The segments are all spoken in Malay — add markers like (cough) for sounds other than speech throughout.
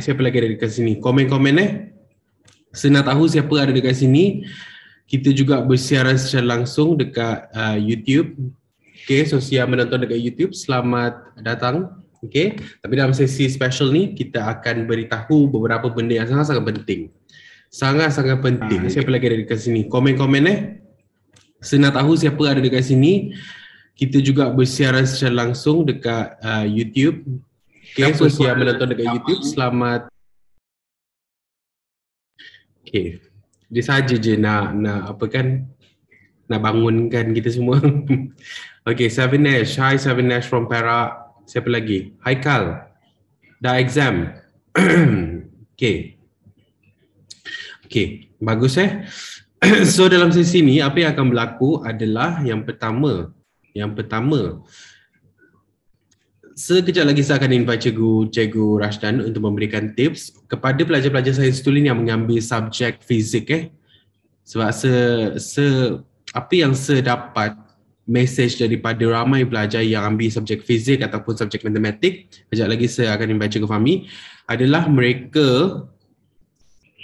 siapa lagi ada dekat sini. Komen-komen eh. Saya nak tahu siapa ada dekat sini. Kita juga bersiaran secara langsung dekat uh, YouTube. Okay, so siapa menonton dekat YouTube, selamat datang. Okay, tapi dalam sesi special ni, kita akan beritahu beberapa benda yang sangat-sangat penting. Sangat-sangat penting. Ah, siapa lagi ada dekat sini. Komen-komen eh. Saya nak tahu siapa ada dekat sini. Kita juga bersiaran secara langsung dekat uh, YouTube. Okay, so siap menonton dekat YouTube, selamat. Okay, dia saja je nak, nak apa kan, nak bangunkan kita semua. (laughs) okay, Seven Nash. Hi Seven Nash from Para. Siapa lagi? Hi Carl, Dah exam. okay. (clears throat) Okay, bagus eh. (clears throat) so dalam sesi ni, apa yang akan berlaku adalah yang pertama. Yang pertama, sekejap lagi saya akan invite cikgu cikgu Rashdan untuk memberikan tips kepada pelajar-pelajar sains tulen yang mengambil subjek fizik eh. Sebab se, se apa yang saya dapat message daripada ramai pelajar yang ambil subjek fizik ataupun subjek matematik, sekejap lagi saya akan invite cikgu Fahmi adalah mereka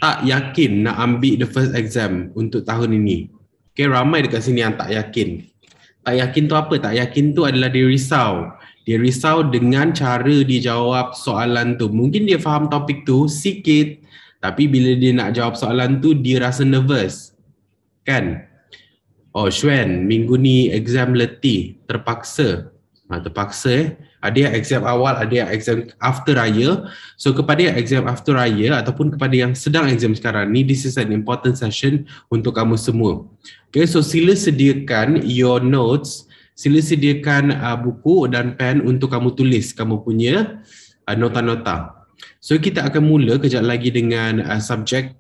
tak yakin nak ambil the first exam untuk tahun ini. Okay, ramai dekat sini yang tak yakin. Tak yakin tu apa? Tak yakin tu adalah dia risau. Dia risau dengan cara dijawab soalan tu. Mungkin dia faham topik tu sikit, tapi bila dia nak jawab soalan tu, dia rasa nervous. Kan? Oh, Shwen, minggu ni exam letih. Terpaksa. Ha, terpaksa eh. Ada yang exam awal, ada yang exam after raya. So, kepada yang exam after raya ataupun kepada yang sedang exam sekarang ni, this is an important session untuk kamu semua. Okay, so sila sediakan your notes sila sediakan uh, buku dan pen untuk kamu tulis kamu punya uh, nota-nota. So kita akan mula kejap lagi dengan uh, subjek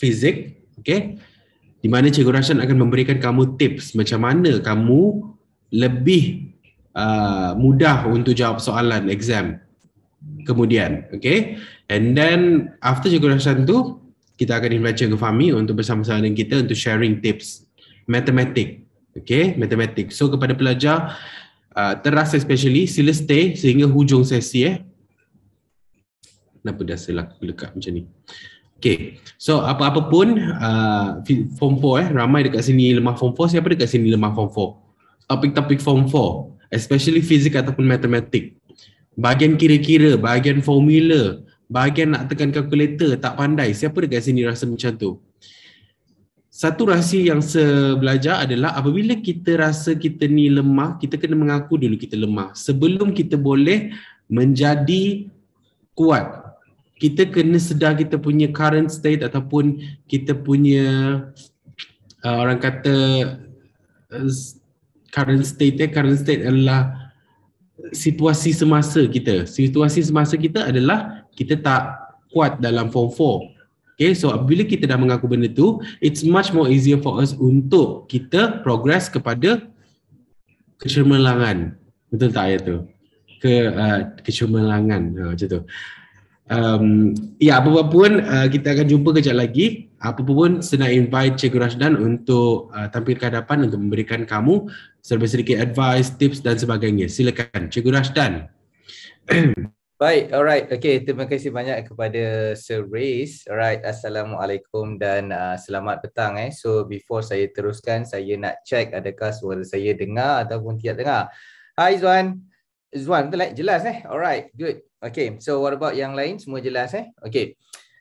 fizik, okey. Di mana Cikgu Rashan akan memberikan kamu tips macam mana kamu lebih uh, mudah untuk jawab soalan exam kemudian, okey. And then after Cikgu Rashan tu kita akan invite Cikgu Fahmi untuk bersama-sama dengan kita untuk sharing tips matematik Okay, matematik. So kepada pelajar uh, teras especially, sila stay sehingga hujung sesi eh. Kenapa dah saya lekat macam ni? Okay, so apa-apa pun uh, form 4 eh, ramai dekat sini lemah form 4, siapa dekat sini lemah form 4? Topik-topik form 4, especially fizik ataupun matematik. Bahagian kira-kira, bahagian formula, bahagian nak tekan kalkulator, tak pandai. Siapa dekat sini rasa macam tu? satu rahsia yang sebelajar adalah apabila kita rasa kita ni lemah, kita kena mengaku dulu kita lemah. Sebelum kita boleh menjadi kuat, kita kena sedar kita punya current state ataupun kita punya uh, orang kata uh, current state. Eh? Current state adalah situasi semasa kita. Situasi semasa kita adalah kita tak kuat dalam form 4. Okay, so apabila kita dah mengaku benda tu, it's much more easier for us untuk kita progress kepada kecemerlangan. Betul tak ayat tu? Ke uh, kecemerlangan uh, ha, macam tu. Um, ya, apa pun uh, kita akan jumpa kejap lagi. Apa pun saya nak invite Cikgu Rashdan untuk uh, tampil ke hadapan untuk memberikan kamu serba sedikit advice, tips dan sebagainya. Silakan Cikgu Rashdan. (clears throat) Baik, alright. Okay, terima kasih banyak kepada Sir Reis. Alright, Assalamualaikum dan uh, selamat petang. Eh. So, before saya teruskan, saya nak check adakah suara saya dengar ataupun tidak dengar. Hi Zuan. Zuan, betul like, Jelas, eh? Alright, good. Okay, so what about yang lain? Semua jelas, eh? Okay.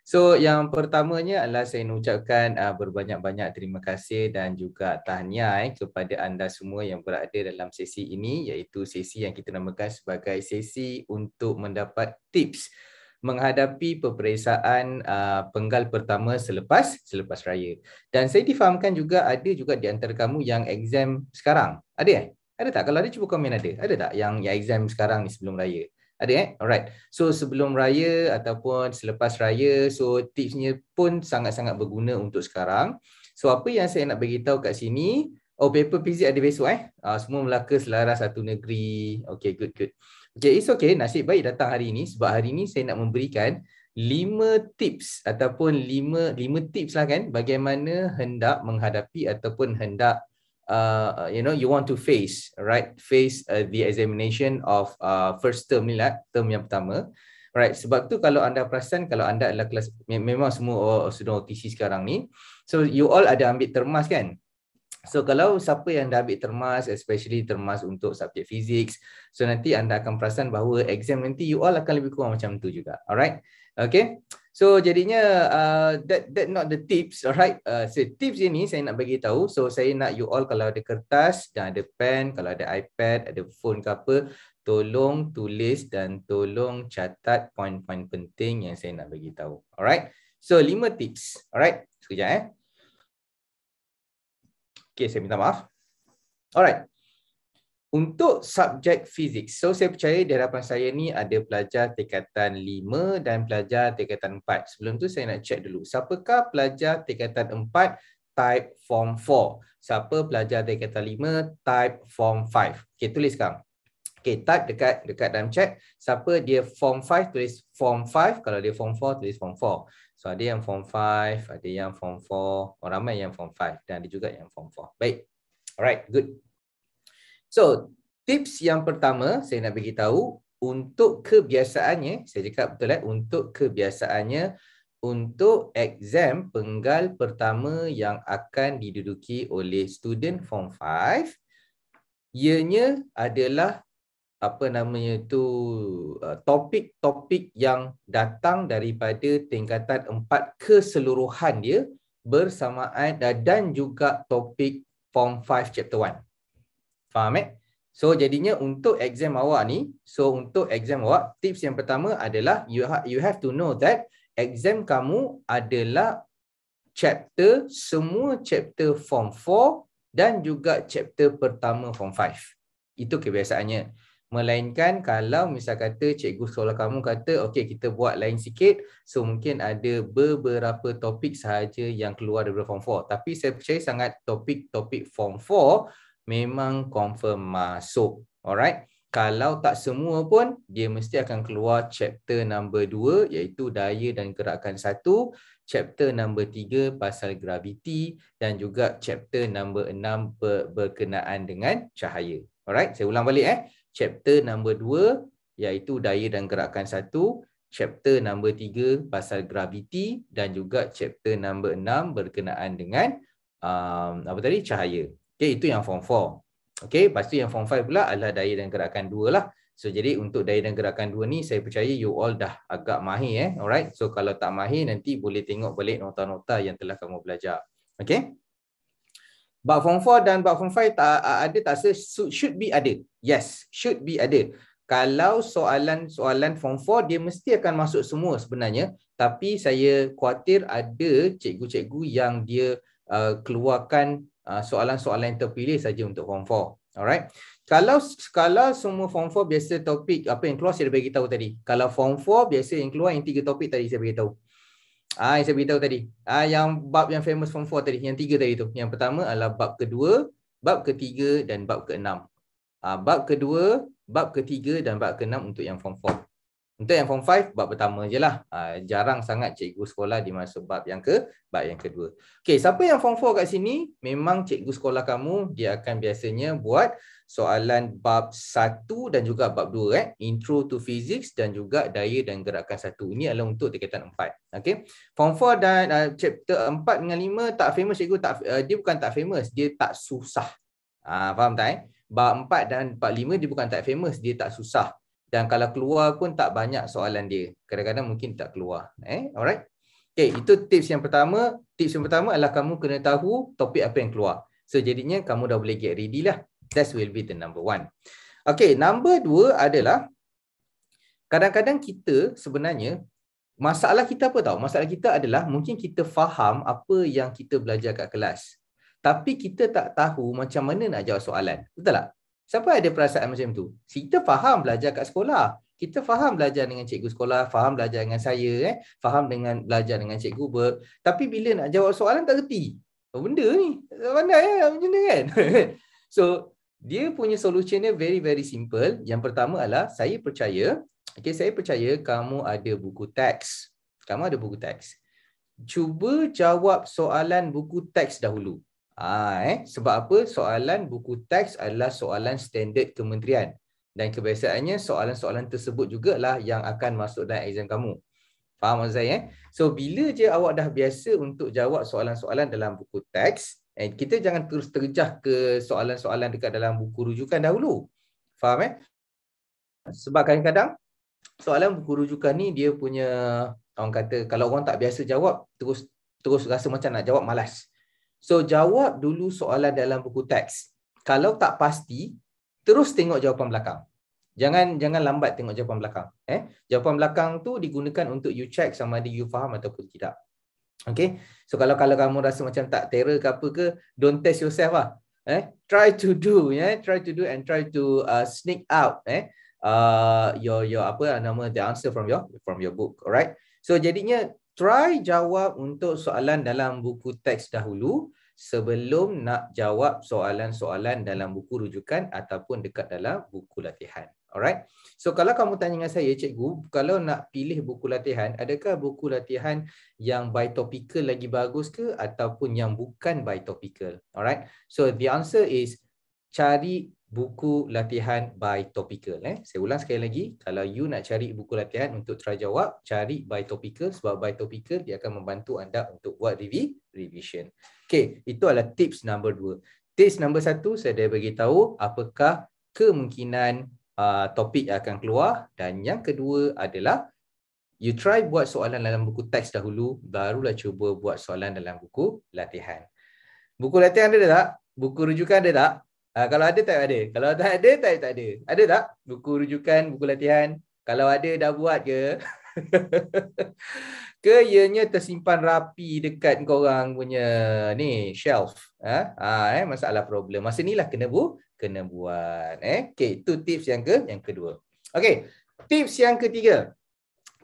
So yang pertamanya adalah saya mengucapkan uh, berbanyak-banyak terima kasih dan juga tahniah eh, kepada anda semua yang berada dalam sesi ini iaitu sesi yang kita namakan sebagai sesi untuk mendapat tips menghadapi peperiksaan uh, penggal pertama selepas selepas raya. Dan saya difahamkan juga ada juga di antara kamu yang exam sekarang. Ada eh? Ada tak? Kalau ada cuba komen ada. Ada tak yang yang exam sekarang ni sebelum raya? Ada eh? Alright. So sebelum raya ataupun selepas raya, so tipsnya pun sangat-sangat berguna untuk sekarang. So apa yang saya nak beritahu kat sini, oh paper visit ada besok eh. Uh, semua Melaka selaras satu negeri. Okay, good, good. Okay, it's okay. Nasib baik datang hari ini sebab hari ini saya nak memberikan lima tips ataupun lima lima tips lah kan bagaimana hendak menghadapi ataupun hendak uh, you know you want to face right face uh, the examination of uh, first term ni lah term yang pertama right sebab tu kalau anda perasan kalau anda adalah kelas memang semua oh, sudah OTC sekarang ni so you all ada ambil termas kan So kalau siapa yang dah ambil termas, especially termas untuk subjek fizik, so nanti anda akan perasan bahawa exam nanti you all akan lebih kurang macam tu juga. Alright? Okay? So jadinya uh, that that not the tips, alright? Uh, so tips ini saya nak bagi tahu. So saya nak you all kalau ada kertas dan ada pen, kalau ada iPad, ada phone ke apa, tolong tulis dan tolong catat poin-poin penting yang saya nak bagi tahu. Alright? So lima tips. Alright? Sekejap eh. Okay, saya minta maaf. Alright. Untuk subjek fizik, so saya percaya di hadapan saya ni ada pelajar tingkatan 5 dan pelajar tingkatan 4. Sebelum tu saya nak check dulu, siapakah pelajar tingkatan 4 type form 4? Siapa pelajar tingkatan 5 type form 5? Okay, tulis sekarang. Okay, type dekat dekat dalam chat. Siapa dia form 5, tulis form 5. Kalau dia form 4, tulis form 4. So ada yang form 5, ada yang form 4. Orang ramai yang form 5 dan ada juga yang form 4. Baik. Alright, good. So, tips yang pertama saya nak bagi tahu untuk kebiasaannya, saya cakap betul eh, untuk kebiasaannya untuk exam penggal pertama yang akan diduduki oleh student form 5 ianya adalah apa namanya tu uh, topik-topik yang datang daripada tingkatan 4 keseluruhan dia bersamaan dan juga topik form 5 chapter 1 Faham eh? So jadinya untuk exam awak ni, so untuk exam awak, tips yang pertama adalah you, ha- you have to know that exam kamu adalah chapter, semua chapter form 4 dan juga chapter pertama form 5. Itu kebiasaannya. Melainkan kalau misal kata cikgu sekolah kamu kata Okay kita buat lain sikit So mungkin ada beberapa topik sahaja yang keluar daripada form 4 Tapi saya percaya sangat topik-topik form memang confirm masuk. Alright. Kalau tak semua pun, dia mesti akan keluar chapter number 2 iaitu daya dan gerakan 1, chapter number 3 pasal graviti dan juga chapter number 6 berkenaan dengan cahaya. Alright, saya ulang balik eh. Chapter number 2 iaitu daya dan gerakan 1, chapter number 3 pasal graviti dan juga chapter number 6 berkenaan dengan um, apa tadi cahaya. Okey, itu yang form 4. Okey, lepas yang form 5 pula adalah daya dan gerakan 2 lah. So, jadi untuk daya dan gerakan 2 ni, saya percaya you all dah agak mahir eh. Alright, so kalau tak mahir, nanti boleh tengok balik nota-nota yang telah kamu belajar. Okey. Bab form 4 dan bab form 5 tak ada tak se should be ada. Yes, should be ada. Kalau soalan-soalan form 4 dia mesti akan masuk semua sebenarnya, tapi saya khuatir ada cikgu-cikgu yang dia uh, keluarkan Ah, soalan-soalan yang terpilih saja untuk form 4. Alright. Kalau kalau semua form 4 biasa topik apa yang keluar saya dah bagi tahu tadi. Kalau form 4 biasa yang keluar yang tiga topik tadi saya bagi tahu. Ah yang saya bagi tahu tadi. Ah yang bab yang famous form 4 tadi yang tiga tadi tu. Yang pertama adalah bab kedua, bab ketiga dan bab keenam. Ah bab kedua, bab ketiga dan bab keenam untuk yang form 4. Untuk yang form 5 bab pertama je lah. Uh, jarang sangat cikgu sekolah dimasuk bab yang ke bab yang kedua. Okay, siapa yang form 4 kat sini, memang cikgu sekolah kamu dia akan biasanya buat soalan bab 1 dan juga bab 2 eh. Intro to physics dan juga daya dan gerakan 1. Ini adalah untuk tingkatan 4. Okay, Form 4 dan uh, chapter 4 dengan 5 tak famous cikgu tak uh, dia bukan tak famous, dia tak susah. Ah faham tak eh? Bab 4 dan bab 5 dia bukan tak famous, dia tak susah dan kalau keluar pun tak banyak soalan dia kadang-kadang mungkin tak keluar eh alright okey itu tips yang pertama tips yang pertama adalah kamu kena tahu topik apa yang keluar so jadinya kamu dah boleh get ready lah that will be the number one Okay, number dua adalah kadang-kadang kita sebenarnya masalah kita apa tahu masalah kita adalah mungkin kita faham apa yang kita belajar kat kelas tapi kita tak tahu macam mana nak jawab soalan betul tak Siapa ada perasaan macam tu? Kita faham belajar kat sekolah. Kita faham belajar dengan cikgu sekolah, faham belajar dengan saya, eh? faham dengan belajar dengan cikgu ber. Tapi bila nak jawab soalan tak reti. Apa oh, benda ni? Pandai eh? macam ni kan? (laughs) so, dia punya solution dia very very simple. Yang pertama adalah saya percaya, okay, saya percaya kamu ada buku teks. Kamu ada buku teks. Cuba jawab soalan buku teks dahulu. Ah, eh? Sebab apa? Soalan buku teks adalah soalan standard kementerian. Dan kebiasaannya soalan-soalan tersebut juga lah yang akan masuk dalam exam kamu. Faham maksud saya? Eh? So, bila je awak dah biasa untuk jawab soalan-soalan dalam buku teks, eh, kita jangan terus terjah ke soalan-soalan dekat dalam buku rujukan dahulu. Faham eh? Sebab kadang-kadang soalan buku rujukan ni dia punya orang kata kalau orang tak biasa jawab terus terus rasa macam nak jawab malas. So jawab dulu soalan dalam buku teks. Kalau tak pasti, terus tengok jawapan belakang. Jangan jangan lambat tengok jawapan belakang. Eh, jawapan belakang tu digunakan untuk you check sama ada you faham ataupun tidak. Okay, so kalau kalau kamu rasa macam tak terer ke apa ke, don't test yourself lah. Eh, try to do, yeah, try to do and try to uh, sneak out, eh, uh, your your apa uh, nama the answer from your from your book, alright? So jadinya try jawab untuk soalan dalam buku teks dahulu sebelum nak jawab soalan-soalan dalam buku rujukan ataupun dekat dalam buku latihan. Alright. So kalau kamu tanya dengan saya cikgu, kalau nak pilih buku latihan, adakah buku latihan yang by topical lagi bagus ke ataupun yang bukan by topical? Alright. So the answer is cari buku latihan by topical. Eh. Saya ulang sekali lagi, kalau you nak cari buku latihan untuk try jawab, cari by topical sebab by topical dia akan membantu anda untuk buat revision. Okay, itu adalah tips number dua. Tips number satu, saya dah beritahu apakah kemungkinan uh, topik yang akan keluar dan yang kedua adalah you try buat soalan dalam buku teks dahulu, barulah cuba buat soalan dalam buku latihan. Buku latihan ada tak? Buku rujukan ada tak? Uh, kalau ada tak ada. Kalau tak ada tak tak ada. Ada tak buku rujukan, buku latihan? Kalau ada dah buat ke? (laughs) ke ianya tersimpan rapi dekat korang punya ni shelf. Ah ha? eh masalah problem. Masa inilah kena bu kena buat eh. okay. itu tips yang ke yang kedua. Okay, tips yang ketiga.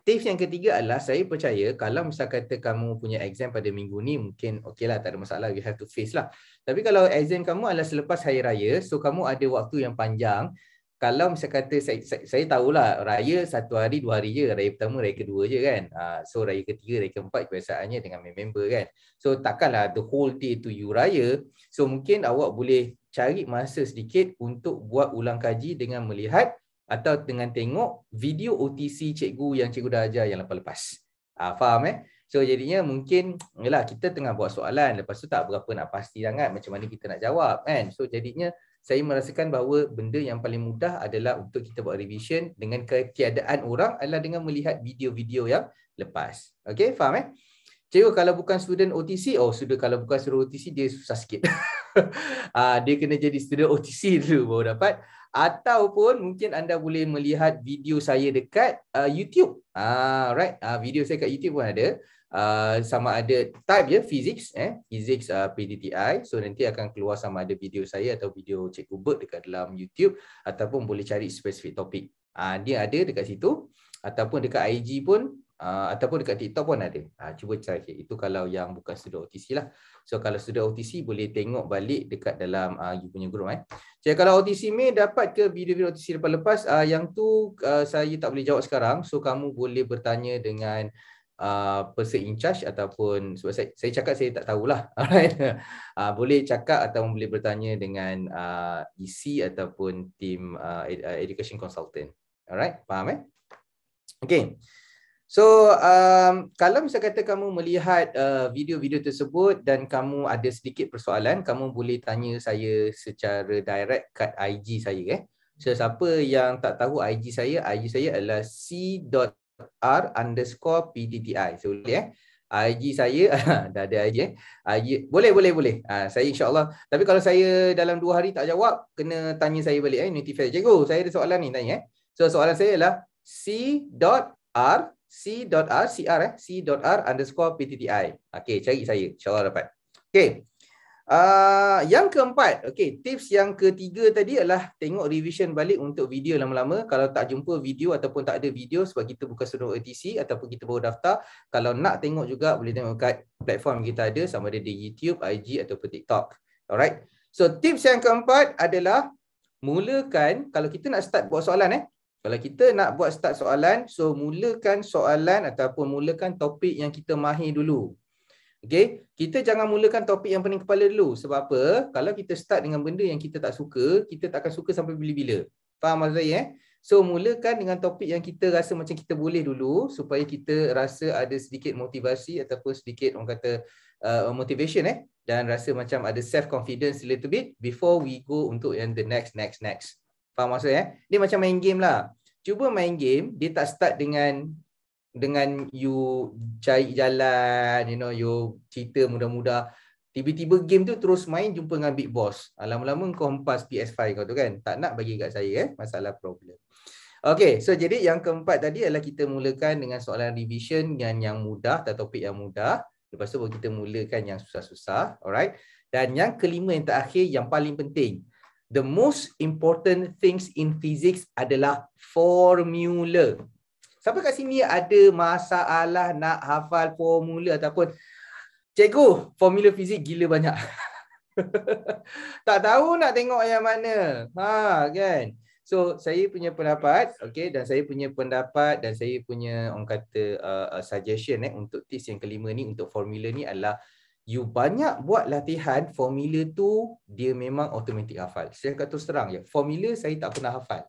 Tips yang ketiga adalah saya percaya kalau misalkan kata kamu punya exam pada minggu ni mungkin okey lah tak ada masalah you have to face lah. Tapi kalau exam kamu adalah selepas hari raya so kamu ada waktu yang panjang kalau misalkan kata saya, saya, saya tahulah raya satu hari dua hari je raya pertama raya kedua je kan ah, so raya ketiga raya keempat kebiasaannya dengan member kan so takkanlah the whole day to you raya so mungkin awak boleh cari masa sedikit untuk buat ulang kaji dengan melihat atau dengan tengok video OTC cikgu yang cikgu dah ajar yang lepas-lepas. Ah uh, faham eh? So jadinya mungkin yalah kita tengah buat soalan lepas tu tak berapa nak pasti sangat macam mana kita nak jawab kan. So jadinya saya merasakan bahawa benda yang paling mudah adalah untuk kita buat revision dengan keadaan orang adalah dengan melihat video-video yang lepas. Okay, faham eh? Cikgu, kalau bukan student OTC, oh, sudah kalau bukan student OTC, dia susah sikit. (laughs) Ah, dia kena jadi student OTC dulu baru dapat ataupun mungkin anda boleh melihat video saya dekat uh, YouTube. Ah uh, right, uh, video saya dekat YouTube pun ada. Uh, sama ada type ya physics eh physics uh, ah, PDTI so nanti akan keluar sama ada video saya atau video cikgu Bert dekat dalam YouTube ataupun boleh cari specific topik uh, dia ada dekat situ ataupun dekat IG pun Ah, ataupun dekat TikTok pun ada. Uh, cuba cari. Itu kalau yang bukan sudah OTC lah. So kalau sudah OTC boleh tengok balik dekat dalam uh, you punya group eh. Jadi kalau OTC me dapat ke video-video OTC lepas-lepas uh, yang tu uh, saya tak boleh jawab sekarang. So kamu boleh bertanya dengan Uh, person in charge ataupun sebab saya, saya cakap saya tak tahulah (laughs) alright uh, boleh cakap ataupun boleh bertanya dengan uh, EC ataupun team uh, education consultant alright faham eh okay So um, kalau misalnya kata kamu melihat uh, video-video uh, tersebut dan kamu ada sedikit persoalan, kamu boleh tanya saya secara direct kat IG saya. Eh. So siapa yang tak tahu IG saya, IG saya adalah c.r underscore pdti. So boleh eh. IG saya, (laughs) dah ada IG eh. IG, boleh, boleh, boleh. Uh, saya insyaAllah. Tapi kalau saya dalam dua hari tak jawab, kena tanya saya balik eh. Notify. Cikgu, saya ada soalan ni tanya eh. So soalan saya ialah c.r C.R, c eh, C.R underscore PTTI. Okay, cari saya. InsyaAllah dapat. Okay. Uh, ah, yang keempat, okay, tips yang ketiga tadi adalah tengok revision balik untuk video lama-lama. Kalau tak jumpa video ataupun tak ada video sebab kita bukan student ATC ataupun kita baru daftar, kalau nak tengok juga boleh tengok kat platform kita ada sama ada di YouTube, IG ataupun TikTok. Alright. So tips yang keempat adalah mulakan kalau kita nak start buat soalan eh, kalau kita nak buat start soalan, so mulakan soalan ataupun mulakan topik yang kita mahir dulu. Okay, kita jangan mulakan topik yang pening kepala dulu. Sebab apa? Kalau kita start dengan benda yang kita tak suka, kita tak akan suka sampai bila-bila. Faham maksud saya? Eh? So, mulakan dengan topik yang kita rasa macam kita boleh dulu supaya kita rasa ada sedikit motivasi ataupun sedikit orang kata uh, motivation eh dan rasa macam ada self-confidence a little bit before we go untuk yang the next, next, next. Faham maksud eh? Dia macam main game lah. Cuba main game, dia tak start dengan dengan you cari jalan, you know, you cerita muda-muda. Tiba-tiba game tu terus main jumpa dengan big boss. Ah, lama-lama kau hempas PS5 kau tu kan. Tak nak bagi kat saya eh. Masalah problem. Okay, so jadi yang keempat tadi adalah kita mulakan dengan soalan revision dengan yang mudah atau topik yang mudah. Lepas tu kita mulakan yang susah-susah. Alright. Dan yang kelima yang terakhir yang paling penting the most important things in physics adalah formula. Siapa kat sini ada masalah nak hafal formula ataupun cikgu formula fizik gila banyak. (laughs) tak tahu nak tengok yang mana. Ha kan. So saya punya pendapat, okay, dan saya punya pendapat dan saya punya orang kata uh, uh suggestion eh untuk tips yang kelima ni untuk formula ni adalah you banyak buat latihan formula tu dia memang automatik hafal. Saya kata terus terang ya, formula saya tak pernah hafal.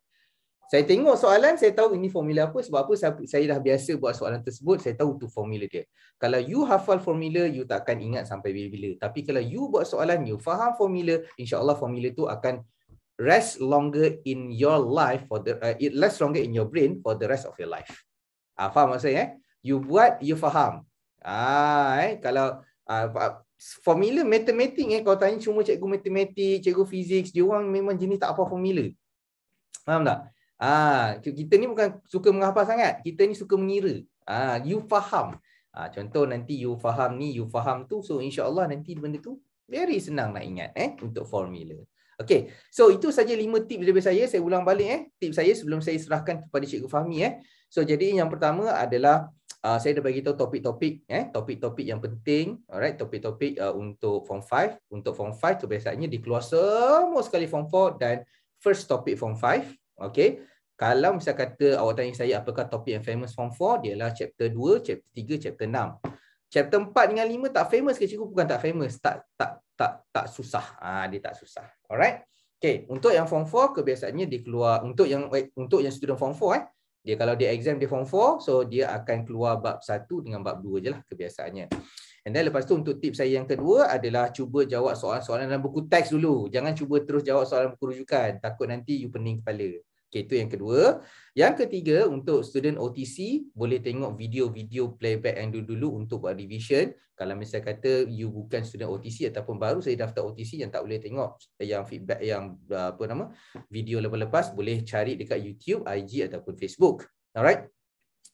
Saya tengok soalan, saya tahu ini formula apa sebab apa saya, saya dah biasa buat soalan tersebut, saya tahu tu formula dia. Kalau you hafal formula, you tak akan ingat sampai bila-bila. Tapi kalau you buat soalan, you faham formula, Insya Allah formula tu akan rest longer in your life for the uh, it less longer in your brain for the rest of your life. Ah, faham maksud saya? Eh? You buat, you faham. Ah, eh? kalau Ah, ah, formula matematik eh kalau tanya cuma cikgu matematik, cikgu fizik, dia orang memang jenis tak apa formula. Faham tak? Ah, kita ni bukan suka menghafal sangat, kita ni suka mengira. Ah, you faham. Ah, contoh nanti you faham ni, you faham tu, so insya-Allah nanti benda tu very senang nak ingat eh untuk formula. Okay, so itu saja lima tip dari saya. Saya ulang balik eh. tip saya sebelum saya serahkan kepada Cikgu Fahmi eh. So jadi yang pertama adalah uh, saya dah bagi tahu topik-topik eh topik-topik yang penting alright topik-topik uh, untuk form 5 untuk form 5 tu biasanya dikeluar semua sekali form 4 dan first topic form 5 okey kalau misalkan kata awak tanya saya apakah topik yang famous form 4 dia ialah chapter 2 chapter 3 chapter 6 chapter 4 dengan 5 tak famous ke cikgu bukan tak famous tak tak tak tak susah ah ha, dia tak susah alright Okay, untuk yang form 4 kebiasaannya dikeluar untuk yang eh, untuk yang student form 4 eh dia kalau dia exam dia form 4 so dia akan keluar bab 1 dengan bab 2 lah kebiasaannya and then lepas tu untuk tips saya yang kedua adalah cuba jawab soalan-soalan dalam buku teks dulu jangan cuba terus jawab soalan buku rujukan takut nanti you pening kepala Okay, itu yang kedua. Yang ketiga, untuk student OTC, boleh tengok video-video playback yang dulu-dulu untuk buat revision. Kalau misalnya kata you bukan student OTC ataupun baru saya daftar OTC yang tak boleh tengok yang feedback yang apa nama video lepas-lepas, boleh cari dekat YouTube, IG ataupun Facebook. Alright?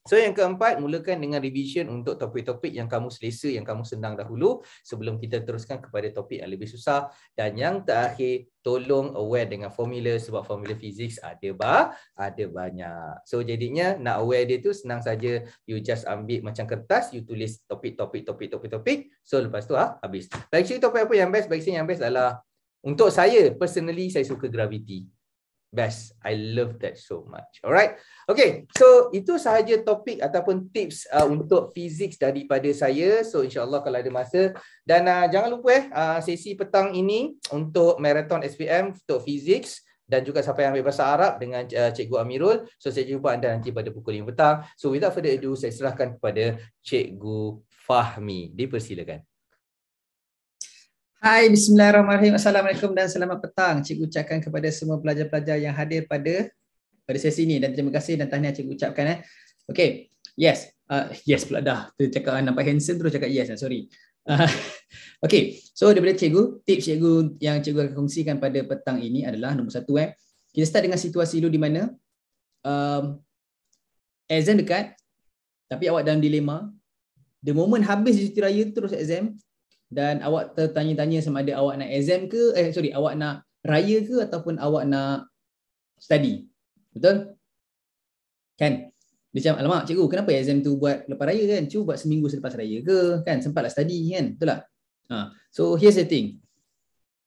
So yang keempat, mulakan dengan revision untuk topik-topik yang kamu selesa, yang kamu senang dahulu sebelum kita teruskan kepada topik yang lebih susah. Dan yang terakhir, tolong aware dengan formula sebab formula fizik ada bah, ada banyak. So jadinya nak aware dia tu senang saja. You just ambil macam kertas, you tulis topik-topik, topik-topik, topik. So lepas tu ah ha, habis. Bagi saya topik apa yang best? Bagi saya yang best adalah untuk saya personally saya suka graviti best i love that so much alright okay so itu sahaja topik ataupun tips uh, untuk fizik daripada saya so insyaallah kalau ada masa dan uh, jangan lupa eh uh, sesi petang ini untuk marathon SPM untuk fizik dan juga siapa yang ambil bahasa Arab dengan uh, cikgu Amirul so saya jumpa anda nanti pada pukul 5 petang so without further ado saya serahkan kepada cikgu Fahmi dipersilakan Hai, bismillahirrahmanirrahim. Assalamualaikum dan selamat petang. Cikgu ucapkan kepada semua pelajar-pelajar yang hadir pada pada sesi ini dan terima kasih dan tahniah cikgu ucapkan eh. Okey. Yes. Uh, yes pula dah. Dia cakap ah, nampak handsome terus cakap yes. Ah, sorry. Uh, (laughs) Okey. So daripada cikgu, tips cikgu yang cikgu akan kongsikan pada petang ini adalah nombor satu eh. Kita start dengan situasi dulu di mana um, exam dekat tapi awak dalam dilema. The moment habis cuti raya terus exam, dan awak tertanya-tanya sama ada awak nak exam ke eh sorry awak nak raya ke ataupun awak nak study betul kan dia macam alamak cikgu kenapa exam tu buat lepas raya kan cuba buat seminggu selepas raya ke kan sempatlah study kan betul lah ha. so here's the thing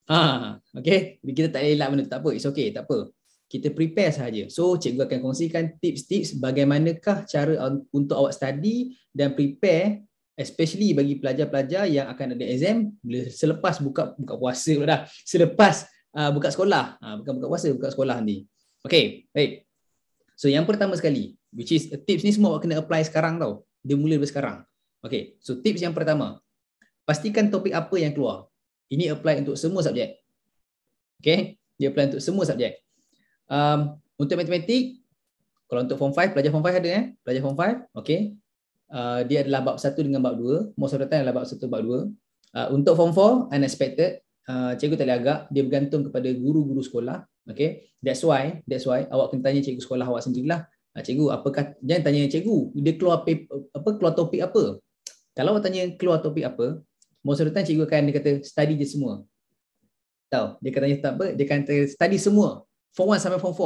ha. okay kita tak elak benda tu. tak apa it's okay tak apa kita prepare sahaja. So, cikgu akan kongsikan tips-tips bagaimanakah cara untuk awak study dan prepare especially bagi pelajar-pelajar yang akan ada exam selepas buka buka puasa pula dah selepas uh, buka sekolah uh, bukan buka puasa buka sekolah ni okey baik so yang pertama sekali which is tips ni semua awak kena apply sekarang tau dia mula dari sekarang okey so tips yang pertama pastikan topik apa yang keluar ini apply untuk semua subjek okey dia apply untuk semua subjek um, untuk matematik kalau untuk form 5 pelajar form 5 ada eh pelajar form 5 okey Uh, dia adalah bab 1 dengan bab 2 most of the time adalah bab 1 bab 2 uh, untuk form 4 unexpected uh, cikgu tak boleh agak dia bergantung kepada guru-guru sekolah okay that's why that's why awak kena tanya cikgu sekolah awak sendirilah uh, cikgu apakah jangan tanya cikgu dia keluar paper, apa keluar topik apa kalau awak tanya keluar topik apa most of the time cikgu akan dia kata study je semua tahu dia akan tanya tak apa dia akan tanya, study semua form 1 sampai form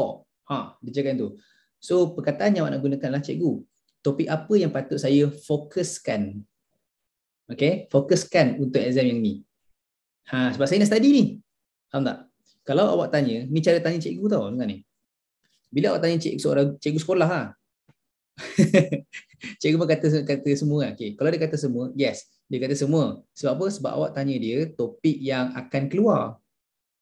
4 ha dia cakap tu So perkataan yang awak nak gunakan lah cikgu topik apa yang patut saya fokuskan. Okay, fokuskan untuk exam yang ni. Ha, sebab saya dah study ni. Faham tak? Kalau awak tanya, ni cara tanya cikgu tau dengan ni. Bila awak tanya cikgu seorang cikgu sekolah ha. (laughs) cikgu pun kata kata semua kan. Okay. Kalau dia kata semua, yes. Dia kata semua. Sebab apa? Sebab awak tanya dia topik yang akan keluar.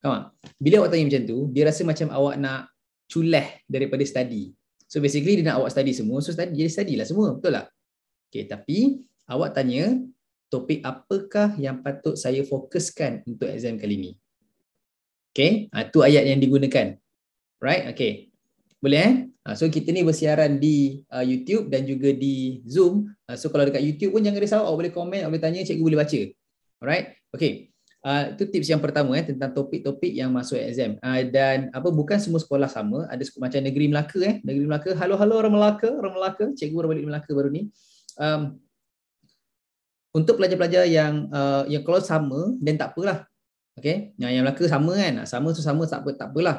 Faham Bila awak tanya macam tu, dia rasa macam awak nak culeh daripada study. So basically dia nak awak study semua, so study, jadi study lah semua, betul tak? Okay, tapi awak tanya topik apakah yang patut saya fokuskan untuk exam kali ni? Okay, itu ah, ha, ayat yang digunakan. Right, okay. Boleh eh? Ha, so kita ni bersiaran di uh, YouTube dan juga di Zoom. Ha, so kalau dekat YouTube pun jangan risau, awak boleh komen, awak boleh tanya, cikgu boleh baca. Alright, okay. Ah, itu tips yang pertama eh tentang topik-topik yang masuk exam. Uh, dan apa bukan semua sekolah sama, ada sekolah macam negeri Melaka eh, negeri Melaka. Halo-halo orang Melaka, orang Melaka, cikgu orang balik Melaka baru ni. Um, untuk pelajar-pelajar yang uh, yang kalau sama dan tak apalah. Okey, yang, yang Melaka sama kan, sama tu sama tak apa tak apalah.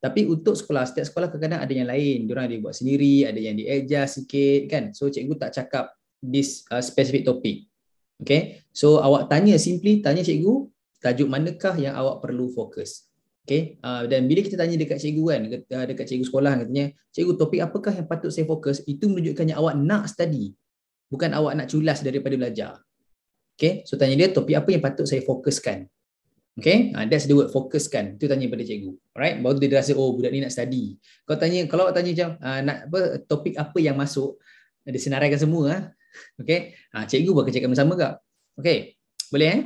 Tapi untuk sekolah, setiap sekolah kadang-kadang ada yang lain. Diorang ada buat sendiri, ada yang di-adjust sikit kan. So cikgu tak cakap this uh, specific topic. Okay, so awak tanya simply, tanya cikgu tajuk manakah yang awak perlu fokus okey uh, dan bila kita tanya dekat cikgu kan uh, dekat cikgu sekolah kan, katanya cikgu topik apakah yang patut saya fokus itu menunjukkan yang awak nak study bukan awak nak culas daripada belajar okey so tanya dia topik apa yang patut saya fokuskan Okay, uh, that's the word fokuskan. Itu tanya pada cikgu. Alright, baru dia rasa oh budak ni nak study. Kau tanya kalau awak tanya macam uh, nak apa topik apa yang masuk ada senaraikan semua ah. Okay, uh, cikgu buat kerja sama ke? Okay, boleh eh?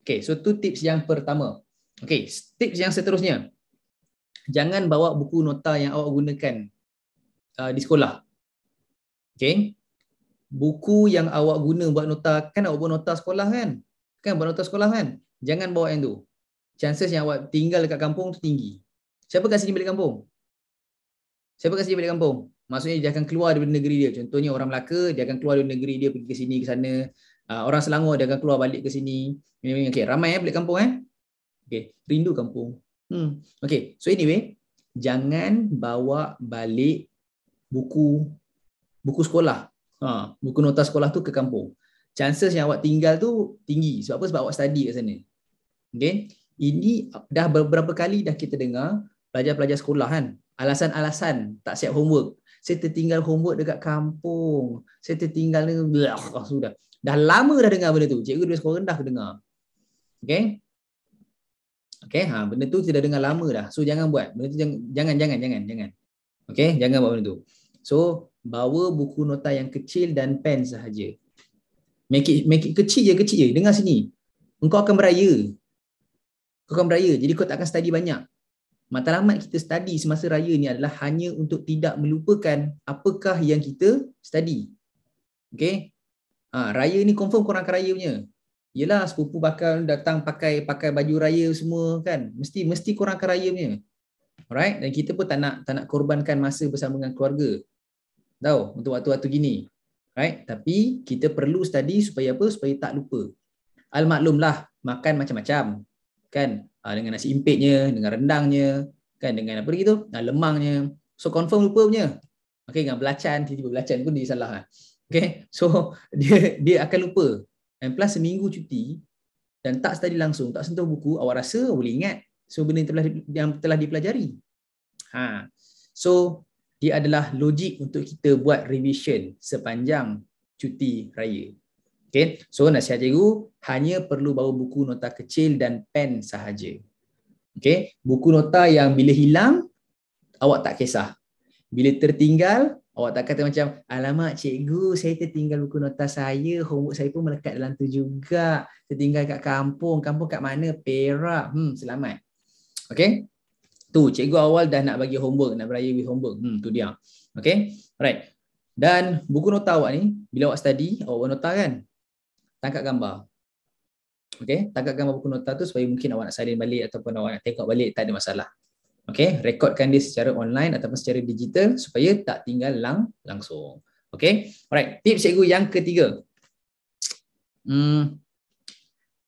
Okay, so tu tips yang pertama. Okay, tips yang seterusnya. Jangan bawa buku nota yang awak gunakan uh, di sekolah. Okay. Buku yang awak guna buat nota, kan awak buat nota sekolah kan? Kan buat nota sekolah kan? Jangan bawa yang tu. Chances yang awak tinggal dekat kampung tu tinggi. Siapa kasi dia balik kampung? Siapa kasi dia balik kampung? Maksudnya dia akan keluar dari negeri dia. Contohnya orang Melaka, dia akan keluar dari negeri dia pergi ke sini, ke sana uh, orang Selangor dia akan keluar balik ke sini. Memang okey, ramai eh balik kampung eh. Okey, rindu kampung. Hmm. Okey, so anyway, jangan bawa balik buku buku sekolah. Ha, buku nota sekolah tu ke kampung. Chances yang awak tinggal tu tinggi. Sebab apa? Sebab awak study kat sana. Okey. Ini dah beberapa kali dah kita dengar pelajar-pelajar sekolah kan. Alasan-alasan tak siap homework. Saya tertinggal homework dekat kampung. Saya tertinggal ni. sudah. Dah lama dah dengar benda tu. Cikgu dari sekolah rendah dengar. Okay. Okay. Ha, benda tu sudah dengar lama dah. So jangan buat. Benda tu jangan, jangan, jangan, jangan. jangan. Okay. Jangan buat benda tu. So bawa buku nota yang kecil dan pen sahaja. Make it, make it kecil je, kecil je. Dengar sini. Engkau akan beraya. Kau akan beraya. Jadi kau tak akan study banyak. Matlamat kita study semasa raya ni adalah hanya untuk tidak melupakan apakah yang kita study. Okay? Ha, raya ni confirm korang akan raya punya. Yelah sepupu bakal datang pakai pakai baju raya semua kan. Mesti mesti korang akan raya punya. Alright? Dan kita pun tak nak tak nak korbankan masa bersama dengan keluarga. Tahu? Untuk waktu-waktu gini. Right? Tapi kita perlu study supaya apa? Supaya tak lupa. Al-maklum lah. Makan macam-macam. Kan? Ha, dengan nasi impitnya, dengan rendangnya. Kan? Dengan apa lagi tu? Ha, lemangnya. So confirm lupa punya. Okay, dengan belacan. Tiba-tiba belacan pun dia salah. Lah. Ha. Okay, so (laughs) dia dia akan lupa. And plus seminggu cuti dan tak study langsung, tak sentuh buku, awak rasa boleh ingat so benda yang telah, yang telah dipelajari. Ha. So dia adalah logik untuk kita buat revision sepanjang cuti raya. Okay, so nasihat cikgu hanya perlu bawa buku nota kecil dan pen sahaja. Okay, buku nota yang bila hilang, awak tak kisah. Bila tertinggal, Awak tak kata macam, alamak cikgu saya tertinggal buku nota saya, homework saya pun melekat dalam tu juga. Tertinggal kat kampung, kampung kat mana? Perak. Hmm, selamat. Okay. Tu, cikgu awal dah nak bagi homework, nak beraya with homework. Hmm, tu dia. Okay. Alright. Dan buku nota awak ni, bila awak study, awak nota kan? Tangkap gambar. Okay. Tangkap gambar buku nota tu supaya mungkin awak nak salin balik ataupun awak nak tengok balik, tak ada masalah. Okay, rekodkan dia secara online ataupun secara digital supaya tak tinggal lang langsung. Okay, Alright, tips cikgu yang ketiga. Hmm.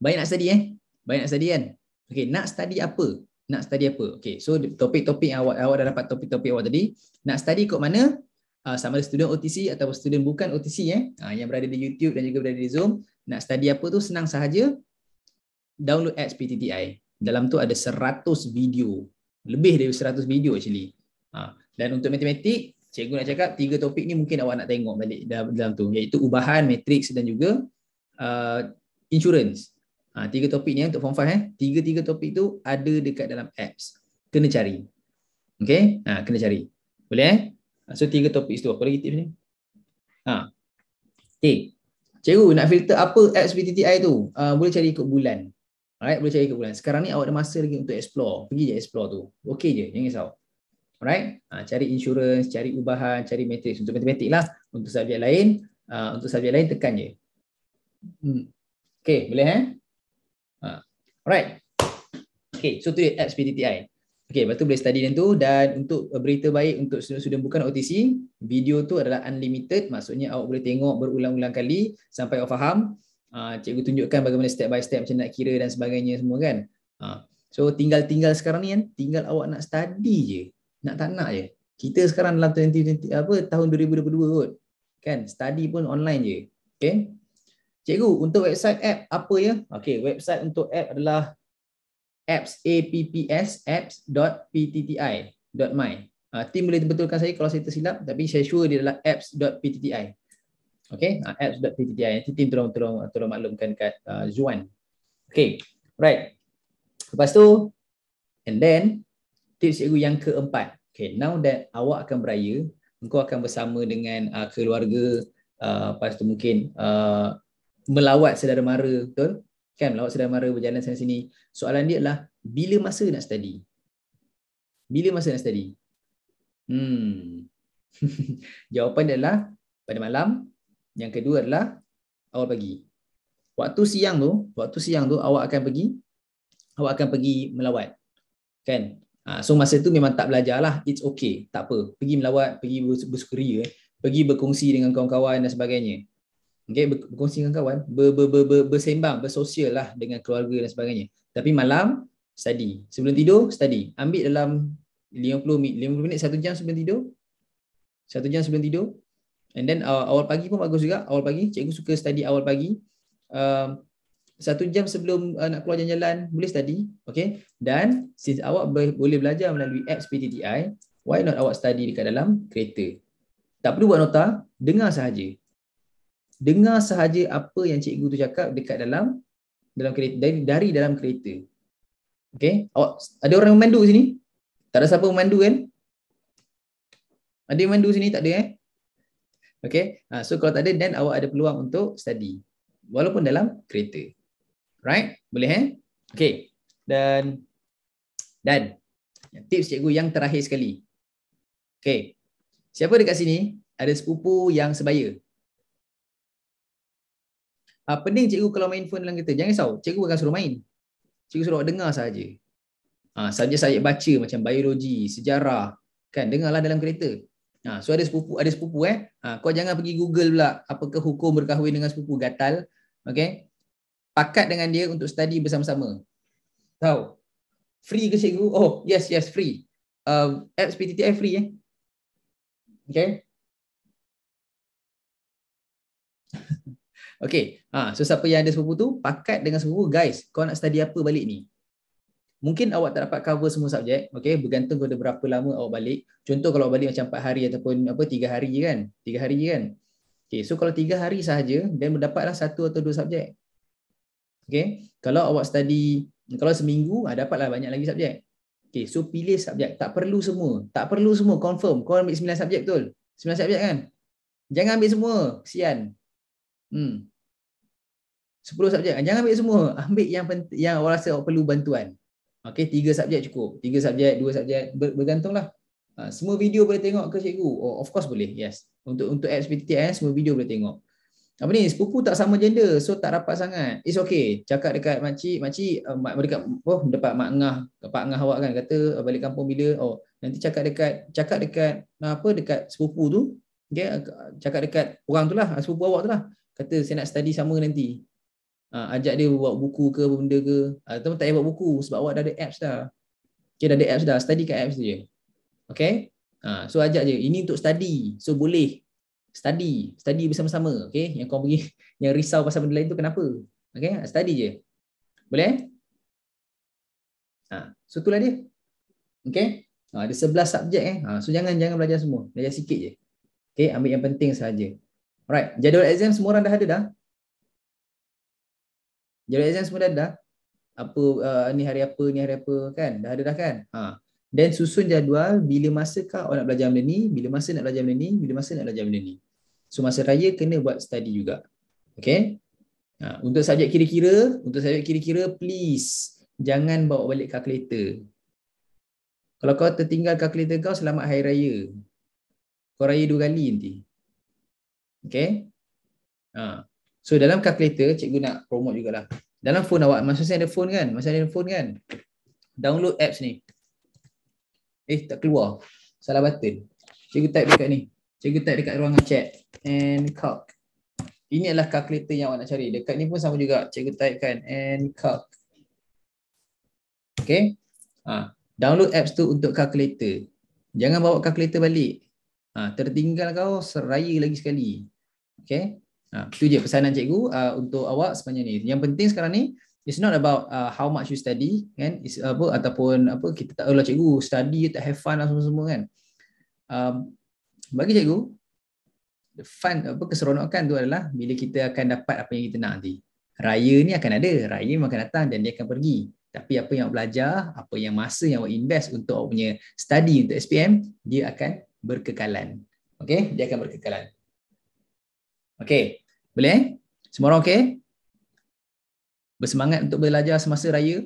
Baik nak study eh. Baik nak study kan. Okey, nak study apa? Nak study apa? Okay, so topik-topik yang awak awak dah dapat topik-topik awak tadi, nak study kat mana? Uh, sama ada student OTC atau student bukan OTC eh. Uh, yang berada di YouTube dan juga berada di Zoom, nak study apa tu senang sahaja. Download apps PTTI. Dalam tu ada 100 video lebih dari 100 video actually. Ha. Dan untuk matematik, cikgu nak cakap tiga topik ni mungkin awak nak tengok balik dalam, dalam tu iaitu ubahan, matrix dan juga uh, insurance. Ha, tiga topik ni eh, untuk form 5 eh. Tiga-tiga topik tu ada dekat dalam apps. Kena cari. Okay? Ha, kena cari. Boleh eh? Ha, so tiga topik tu. Apa lagi tips ni? Ha. Okay. Cikgu nak filter apa apps BTTI tu? Uh, boleh cari ikut bulan. Alright, boleh cari ikut bulan. Sekarang ni awak ada masa lagi untuk explore. Pergi je explore tu. Okay je, jangan risau. Alright, ha, cari insurance, cari ubahan, cari matrix. Untuk matematik lah. Untuk subjek lain, uh, untuk subjek lain tekan je. Hmm. Okay, boleh eh? Ha. Alright. Okay, so tu dia apps PTTI. Okay, lepas tu boleh study dan tu. Dan untuk uh, berita baik untuk student-student bukan OTC, video tu adalah unlimited. Maksudnya awak boleh tengok berulang-ulang kali sampai awak faham. Ah, cikgu tunjukkan bagaimana step by step macam nak kira dan sebagainya semua kan. Ah, so tinggal-tinggal sekarang ni kan, tinggal awak nak study je. Nak tak nak je. Kita sekarang dalam 2020, apa, tahun 2022 kot. Kan, study pun online je. Okay. Cikgu, untuk website app apa ya? Okay, website untuk app adalah apps, apps, apps.ptti.my. Uh, team boleh betulkan saya kalau saya tersilap, tapi saya sure dia adalah apps.ptti. Okay, uh, apps.ttti. Nanti Tim tolong, tolong, tolong maklumkan kat uh, Zuan. Okay, right. Lepas tu, and then, tips cikgu yang keempat. Okay, now that awak akan beraya, engkau akan bersama dengan uh, keluarga, uh, lepas tu mungkin uh, melawat saudara mara, betul? Kan, melawat saudara mara berjalan sana sini. Soalan dia adalah, bila masa nak study? Bila masa nak study? Hmm. (laughs) Jawapan adalah pada malam yang kedua adalah awal pagi. Waktu siang tu, waktu siang tu awak akan pergi awak akan pergi melawat. Kan? Ha, so masa tu memang tak belajar lah. It's okay. Tak apa. Pergi melawat, pergi bersukaria, eh. pergi berkongsi dengan kawan-kawan dan sebagainya. Okay, berkongsi dengan kawan, ber, ber, ber, ber, bersembang, bersosial lah dengan keluarga dan sebagainya. Tapi malam, study. Sebelum tidur, study. Ambil dalam 50, 50 minit, 1 jam sebelum tidur. 1 jam sebelum tidur, And then uh, awal pagi pun bagus juga. Awal pagi, cikgu suka study awal pagi. Uh, satu jam sebelum uh, nak keluar jalan-jalan, boleh study. Okay. Dan since awak be- boleh belajar melalui apps PTTI, why not awak study dekat dalam kereta? Tak perlu buat nota, dengar sahaja. Dengar sahaja apa yang cikgu tu cakap dekat dalam dalam kereta, dari, dari dalam kereta. Okay. Awak, ada orang memandu sini? Tak ada siapa memandu kan? Ada yang memandu sini? Tak ada eh? Okay, ha, so kalau tak ada, then awak ada peluang untuk study. Walaupun dalam kereta. Right? Boleh eh? Okay. Dan dan tips cikgu yang terakhir sekali. Okay. Siapa dekat sini ada sepupu yang sebaya? Ha, pening cikgu kalau main phone dalam kereta. Jangan risau. Cikgu akan suruh main. Cikgu suruh dengar sahaja. Ha, ah, saja saya baca macam biologi, sejarah. Kan? Dengarlah dalam kereta. Ha, so ada sepupu, ada sepupu eh. Ha, kau jangan pergi Google pula apakah hukum berkahwin dengan sepupu gatal. Okay. Pakat dengan dia untuk study bersama-sama. Tahu. Free ke cikgu? Oh, yes, yes, free. Uh, apps PTTF free eh. Okay. (laughs) okay. Ha, so siapa yang ada sepupu tu, pakat dengan sepupu. Guys, kau nak study apa balik ni? mungkin awak tak dapat cover semua subjek okay? bergantung kepada berapa lama awak balik contoh kalau balik macam 4 hari ataupun apa 3 hari kan 3 hari kan okey so kalau 3 hari sahaja dan mendapatlah satu atau dua subjek okay? kalau awak study kalau seminggu ah dapatlah banyak lagi subjek okey so pilih subjek tak perlu semua tak perlu semua confirm kau ambil 9 subjek betul 9 subjek kan jangan ambil semua sian. hmm 10 subjek ah, jangan ambil semua ambil yang penting, yang awak rasa awak perlu bantuan Okey, tiga subjek cukup. Tiga subjek, dua subjek bergantunglah. Ha, semua video boleh tengok ke cikgu? Oh, of course boleh. Yes. Untuk untuk apps PTTN semua video boleh tengok. Apa ni? Sepupu tak sama gender, so tak rapat sangat. It's okay. Cakap dekat mak cik, mak cik ah, mak dekat oh dekat mak ngah, pak ngah awak kan kata ah, balik kampung bila? Oh, nanti cakap dekat cakap dekat apa dekat sepupu tu. Okay, cakap dekat orang tu lah, sepupu awak tu lah. Kata saya nak study sama nanti. Ha, ajak dia buat buku ke benda ke ataupun ha, tak payah buat buku sebab awak dah ada apps dah okay, dah ada apps dah study kat apps je okay ha, so ajak je ini untuk study so boleh study study bersama-sama okay yang kau pergi (laughs) yang risau pasal benda lain tu kenapa okay ha, study je boleh ha, so itulah dia okay ha, ada 11 subjek eh ha, so jangan jangan belajar semua belajar sikit je okay ambil yang penting saja Alright, jadual exam semua orang dah ada dah? Jadual exam semua dah Apa uh, ni hari apa ni hari apa kan? Dah ada dah kan? Ha. Then susun jadual bila masa kah orang nak belajar benda ni, bila masa nak belajar benda ni, bila masa nak belajar benda ni. So masa raya kena buat study juga. Okay? Ha. untuk subjek kira-kira, untuk subjek kira-kira please jangan bawa balik kalkulator. Kalau kau tertinggal kalkulator kau selamat hari raya. Kau raya dua kali nanti. Okay? Ha. So dalam calculator, cikgu nak promote jugalah. Dalam phone awak, masa saya ada phone kan? Masa ada phone kan? Download apps ni. Eh, tak keluar. Salah button. Cikgu type dekat ni. Cikgu type dekat ruangan chat. And calc. Ini adalah calculator yang awak nak cari. Dekat ni pun sama juga. Cikgu type kan. And calc. Okay. Ha. Download apps tu untuk calculator. Jangan bawa calculator balik. Ha. Tertinggal kau seraya lagi sekali. Okay. Ya. Itu je pesanan cikgu uh, untuk awak sepanjang ni. Yang penting sekarang ni it's not about uh, how much you study kan is apa ataupun apa kita tak tahu cikgu study tak have fun lah semua-semua kan. Um, bagi cikgu the fun apa keseronokan tu adalah bila kita akan dapat apa yang kita nak nanti. Raya ni akan ada, raya memang akan datang dan dia akan pergi. Tapi apa yang awak belajar, apa yang masa yang awak invest untuk awak punya study untuk SPM, dia akan berkekalan. Okay, dia akan berkekalan. Okay, boleh? Eh? Semua orang okey? Bersemangat untuk belajar semasa raya?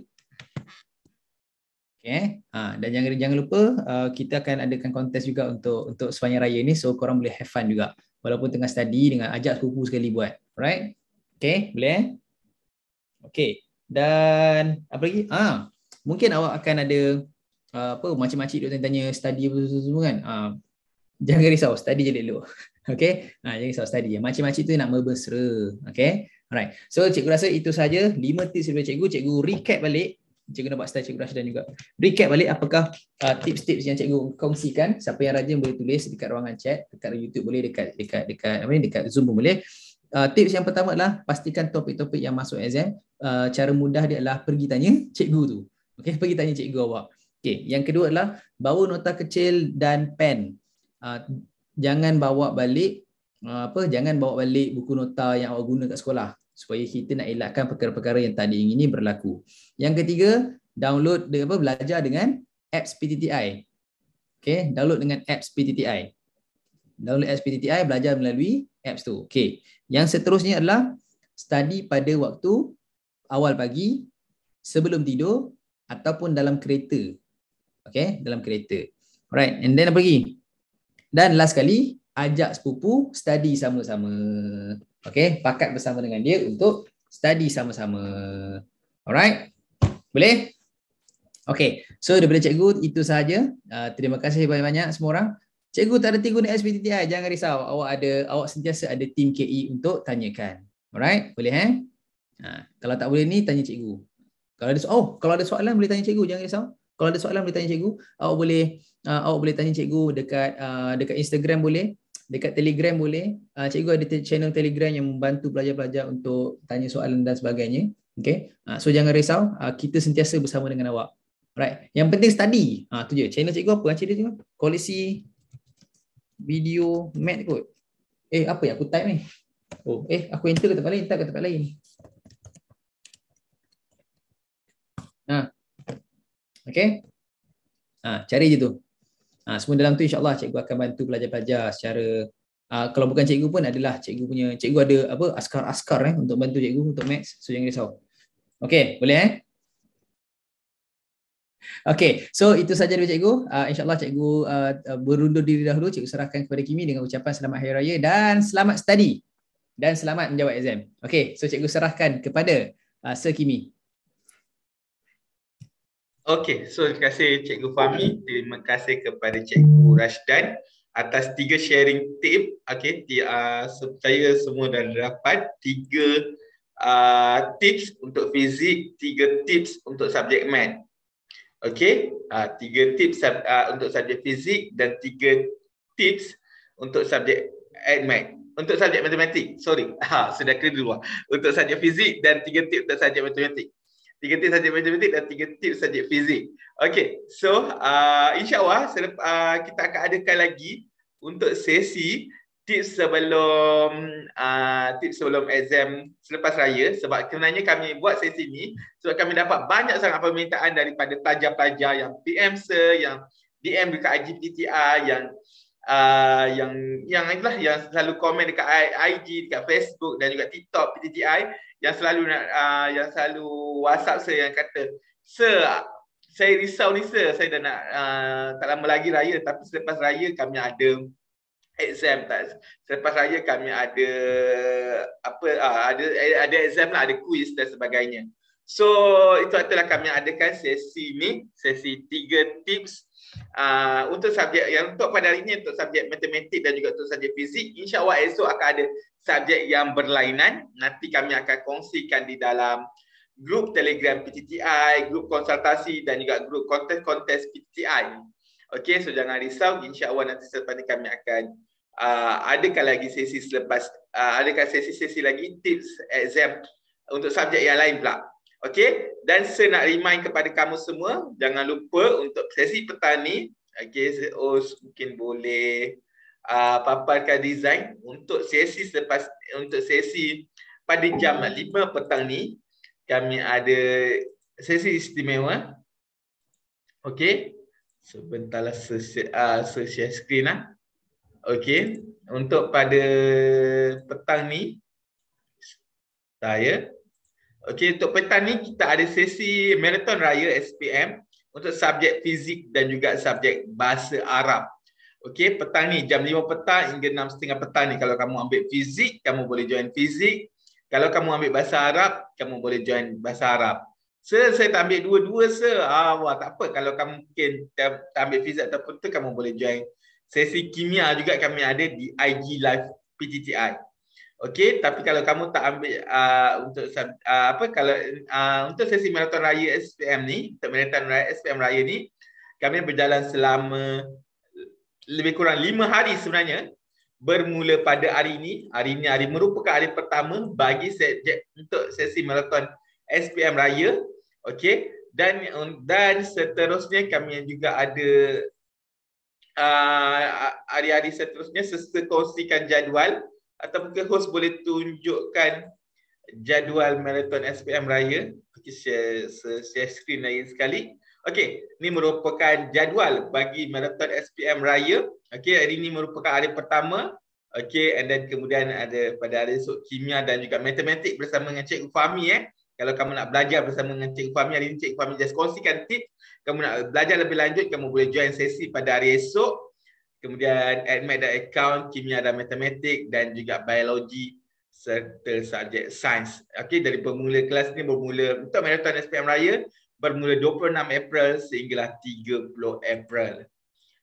Okey. Eh? Ha, dan jangan jangan lupa uh, kita akan adakan kontes juga untuk untuk sepanjang raya ni so korang boleh have fun juga. Walaupun tengah study dengan ajak sepupu sekali buat. Alright? Okey, boleh? Eh? Okey. Dan apa lagi? Ah, ha, mungkin awak akan ada uh, apa macam-macam duk tanya study apa semua kan? ha, jangan risau, study je dulu. (laughs) Okay. Ha, jadi self study. macam-macam tu nak mesra. Okay. Alright. So cikgu rasa itu saja. 5 tips daripada cikgu. Cikgu recap balik. Cikgu nak buat style cikgu Rashidan juga. Recap balik apakah uh, tips-tips yang cikgu kongsikan. Siapa yang rajin boleh tulis dekat ruangan chat. Dekat YouTube boleh. Dekat dekat dekat apa ni, dekat Zoom pun boleh. Uh, tips yang pertama adalah pastikan topik-topik yang masuk exam. Uh, cara mudah dia adalah pergi tanya cikgu tu. Okay. Pergi tanya cikgu awak. Okay. Yang kedua adalah bawa nota kecil dan pen. Uh, jangan bawa balik ah, apa jangan bawa balik buku nota yang awak guna kat sekolah supaya kita nak elakkan perkara-perkara yang tadi ini berlaku. Yang ketiga, download de- apa belajar dengan apps PTTI. Okey, download dengan apps PTTI. Download apps PTTI belajar melalui apps tu. Okey. Yang seterusnya adalah study pada waktu awal pagi sebelum tidur ataupun dalam kereta. Okey, dalam kereta. Alright, and then apa lagi? Dan last kali ajak sepupu study sama-sama. Okay, pakat bersama dengan dia untuk study sama-sama. Alright, boleh? Okay, so daripada cikgu itu sahaja. Uh, terima kasih banyak-banyak semua orang. Cikgu tak ada tinggung SPTTI, jangan risau. Awak ada, awak sentiasa ada tim KE untuk tanyakan. Alright, boleh eh? Ha, kalau tak boleh ni, tanya cikgu. Kalau ada, oh, kalau ada soalan boleh tanya cikgu, jangan risau. Kalau ada soalan boleh tanya cikgu. Awak boleh uh, awak boleh tanya cikgu dekat uh, dekat Instagram boleh, dekat Telegram boleh. Uh, cikgu ada channel Telegram yang membantu pelajar-pelajar untuk tanya soalan dan sebagainya. Okay. Uh, so jangan risau, uh, kita sentiasa bersama dengan awak. Right. Yang penting study. Ah uh, tu je. Channel cikgu apa? Cikgu tengok. Koleksi video mat kot. Eh apa yang aku type ni? Oh, eh aku enter ke tempat lain? Enter ke tempat lain? Okay. Ha, cari je tu. Ha, semua dalam tu insyaAllah cikgu akan bantu pelajar-pelajar secara ha, kalau bukan cikgu pun adalah cikgu punya cikgu ada apa askar-askar eh, untuk bantu cikgu untuk max so jangan risau. Okay boleh eh? Okay, so itu sahaja dari cikgu. Uh, InsyaAllah cikgu uh, berundur diri dahulu. Cikgu serahkan kepada Kimi dengan ucapan selamat hari raya dan selamat study. Dan selamat menjawab exam. Okay, so cikgu serahkan kepada uh, Sir Kimi. Okey, so terima kasih Cikgu Fahmi, terima kasih kepada Cikgu Rashdan atas tiga sharing tip. Okey, dia uh, saya semua dah dapat tiga uh, tips untuk fizik, tiga tips untuk subjek mat, Okey, uh, tiga tips uh, untuk subjek fizik dan tiga tips untuk subjek mat, Untuk subjek matematik, sorry, (laughs) ha, sudah keliru. Untuk subjek fizik dan tiga tips untuk subjek matematik tiga tip saja matematik dan tiga tip saja fizik. Okay, So, uh, Allah selepas uh, kita akan adakan lagi untuk sesi tips sebelum uh, tips sebelum exam selepas raya sebab sebenarnya kami buat sesi ni sebab kami dapat banyak sangat permintaan daripada pelajar-pelajar yang PM se yang DM dekat IGPTR yang uh, yang yang itulah yang selalu komen dekat IG dekat Facebook dan juga TikTok PTTI yang selalu nak uh, yang selalu WhatsApp saya yang kata se saya risau ni sir saya dah nak uh, tak lama lagi raya tapi selepas raya kami ada exam tak selepas raya kami ada apa uh, ada ada exam lah ada quiz dan sebagainya so itu adalah kami adakan sesi ni sesi tiga tips uh, untuk subjek yang untuk pada hari ini untuk subjek matematik dan juga untuk subjek fizik Insya Allah esok akan ada subjek yang berlainan nanti kami akan kongsikan di dalam grup Telegram PTTI, grup konsultasi dan juga grup kontes-kontes PTTI. Okey, so jangan risau Allah nanti selepas ini kami akan uh, adakan lagi sesi selepas uh, adakan sesi-sesi lagi tips exam untuk subjek yang lain pula. Okey, dan saya nak remind kepada kamu semua, jangan lupa untuk sesi petani, okey, oh, mungkin boleh uh, paparkan design untuk sesi selepas untuk sesi pada jam 5 petang ni kami ada sesi istimewa. Okey. Sebentarlah saya uh, share screen ah. Okey, untuk pada petang ni saya Okey, untuk petang ni kita ada sesi marathon raya SPM untuk subjek fizik dan juga subjek bahasa Arab. Okey, petang ni jam 5 petang hingga 6.30 petang ni kalau kamu ambil fizik, kamu boleh join fizik. Kalau kamu ambil bahasa Arab, kamu boleh join bahasa Arab. Sir, saya tak ambil dua-dua, sir. Ah, wah, tak apa. Kalau kamu mungkin tak ambil fizik ataupun tu, kamu boleh join sesi kimia juga kami ada di IG Live PTTI. Okey, tapi kalau kamu tak ambil uh, untuk uh, apa kalau uh, untuk sesi maraton raya SPM ni, untuk maraton raya SPM raya ni, kami berjalan selama lebih kurang lima hari sebenarnya bermula pada hari ini. Hari ini hari merupakan hari pertama bagi subjek untuk sesi maraton SPM raya. Okey, dan dan seterusnya kami juga ada uh, hari-hari seterusnya sesekongsikan jadual atau mungkin host boleh tunjukkan jadual marathon SPM Raya. Okay, share, share screen lagi sekali. Okey, ini merupakan jadual bagi marathon SPM Raya. Okey, hari ini merupakan hari pertama. Okey, and then kemudian ada pada hari esok kimia dan juga matematik bersama dengan Cikgu Fahmi eh. Kalau kamu nak belajar bersama dengan Cikgu Fahmi, hari ini Cikgu Fahmi just kongsikan tip. Kamu nak belajar lebih lanjut, kamu boleh join sesi pada hari esok kemudian admit dan account, kimia dan matematik dan juga biologi serta subjek sains. Okey, dari pemula kelas ni bermula untuk maraton SPM Raya bermula 26 April sehinggalah 30 April.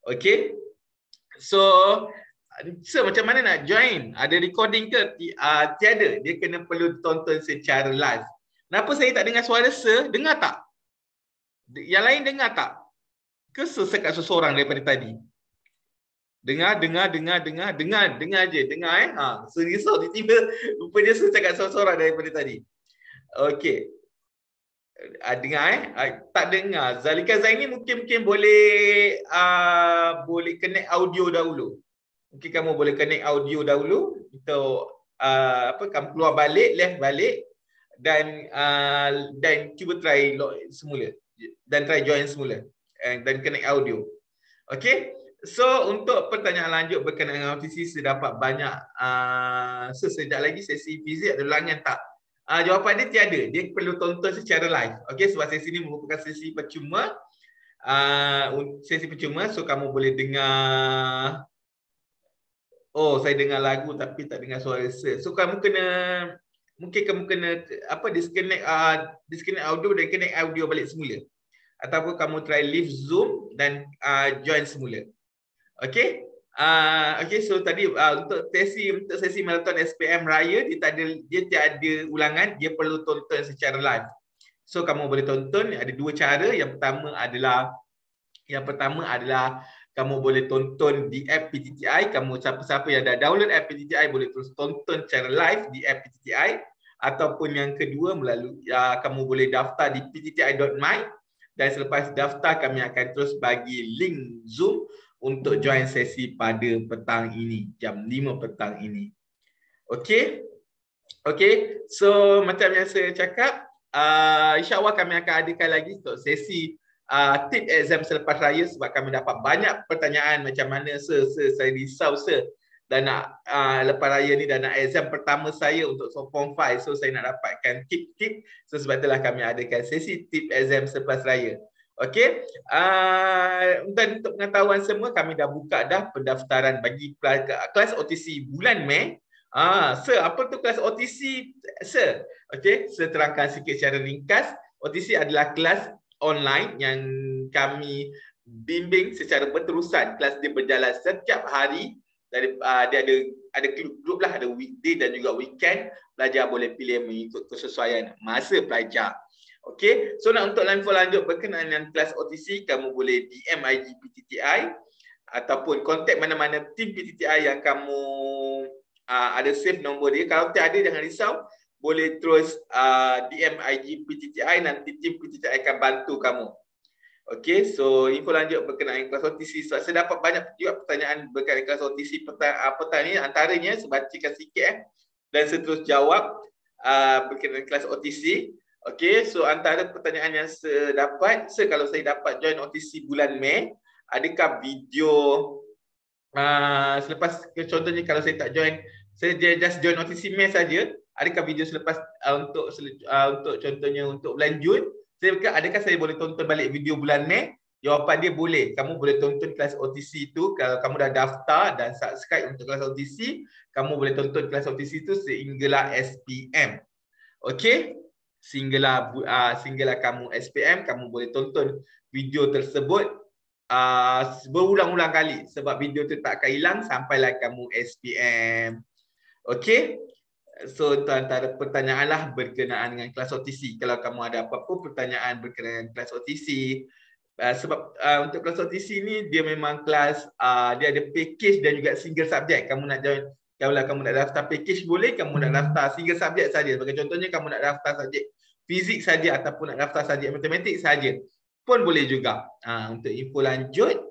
Okey. So, so macam mana nak join? Ada recording ke? Ti, uh, tiada. Dia kena perlu tonton secara live. Kenapa saya tak dengar suara se? Dengar tak? Yang lain dengar tak? Ke sesekat seseorang daripada tadi? Dengar, dengar, dengar, dengar, dengar, dengar aje. Dengar eh. Ha, serisau dia tiba. Rupanya saya cakap sorak-sorak daripada tadi. Okey. Ah, dengar eh. Ah, tak dengar. Zalika Zain ni mungkin-mungkin boleh uh, boleh connect audio dahulu. Mungkin kamu boleh connect audio dahulu. Kita uh, apa, kamu keluar balik, left balik. Dan uh, dan cuba try log semula. Dan try join semula. Eh, dan connect audio. Okey. So untuk pertanyaan lanjut berkenaan dengan OTC dapat banyak uh, ah, so sejak lagi sesi fizik ada ulangan tak? Uh, jawapan dia tiada. Dia perlu tonton secara live. Okay, sebab sesi ini merupakan sesi percuma. Uh, sesi percuma. So kamu boleh dengar. Oh, saya dengar lagu tapi tak dengar suara sir. So kamu kena, mungkin kamu kena apa disconnect uh, disconnect audio dan connect audio balik semula. Ataupun kamu try leave Zoom dan uh, join semula. Okay. Uh, okay, so tadi uh, untuk sesi untuk sesi maraton SPM Raya dia tak ada dia tak ada ulangan, dia perlu tonton secara live. So kamu boleh tonton ada dua cara. Yang pertama adalah yang pertama adalah kamu boleh tonton di app PTTI. Kamu siapa-siapa yang dah download app PTTI boleh terus tonton secara live di app PTTI ataupun yang kedua melalui uh, kamu boleh daftar di ptti.my dan selepas daftar kami akan terus bagi link Zoom untuk join sesi pada petang ini, jam 5 petang ini. Okey? Okey, so macam yang saya cakap, uh, Allah kami akan adakan lagi untuk sesi uh, tip exam selepas raya sebab kami dapat banyak pertanyaan macam mana sir, sir, saya risau sir dan nak uh, lepas raya ni dan nak exam pertama saya untuk so form 5 so saya nak dapatkan tip-tip so sebab itulah kami adakan sesi tip exam selepas raya. Okey, uh, ah, dan untuk pengetahuan semua kami dah buka dah pendaftaran bagi kelas OTC bulan Mei. Ah, uh, sir, apa tu kelas OTC, sir? Okey, saya terangkan sikit secara ringkas. OTC adalah kelas online yang kami bimbing secara berterusan. Kelas dia berjalan setiap hari dari uh, dia ada ada grup, grup lah ada weekday dan juga weekend. Pelajar boleh pilih mengikut kesesuaian masa pelajar. Okay, so nak untuk info lanjut berkenaan dengan kelas OTC, kamu boleh DM IG PTTI ataupun kontak mana-mana tim PTTI yang kamu uh, ada save nombor dia. Kalau tak ada, jangan risau. Boleh terus uh, ah, DM IG PTTI, nanti tim PTTI akan bantu kamu. Okay, so info lanjut berkenaan dengan kelas OTC. So, saya dapat banyak juga pertanyaan berkenaan dengan kelas OTC petang, uh, ah, petang ni. Antaranya, sebacikan sikit eh. Dan saya jawab uh, berkenaan kelas OTC. Okay, so antara pertanyaan yang saya dapat, sir, kalau saya dapat join OTC bulan Mei, adakah video uh, selepas contohnya kalau saya tak join, saya just join OTC Mei saja, adakah video selepas uh, untuk uh, untuk contohnya untuk bulan Jun, saya adakah saya boleh tonton balik video bulan Mei? Jawapan dia boleh. Kamu boleh tonton kelas OTC itu kalau kamu dah daftar dan subscribe untuk kelas OTC, kamu boleh tonton kelas OTC itu sehinggalah SPM. Okay, sehinggalah uh, ah, sehinggalah kamu SPM kamu boleh tonton video tersebut uh, berulang-ulang kali sebab video tu tak akan hilang sampailah kamu SPM okey so antara pertanyaanlah berkenaan dengan kelas OTC kalau kamu ada apa-apa pertanyaan berkenaan dengan kelas OTC Uh, ah, sebab uh, untuk kelas OTC ni dia memang kelas uh, dia ada package dan juga single subject kamu nak join kalau kamu nak daftar package boleh kamu nak hmm. daftar single subject saja sebagai contohnya kamu nak daftar saja fizik saja ataupun nak daftar saja matematik saja pun boleh juga ha, untuk info lanjut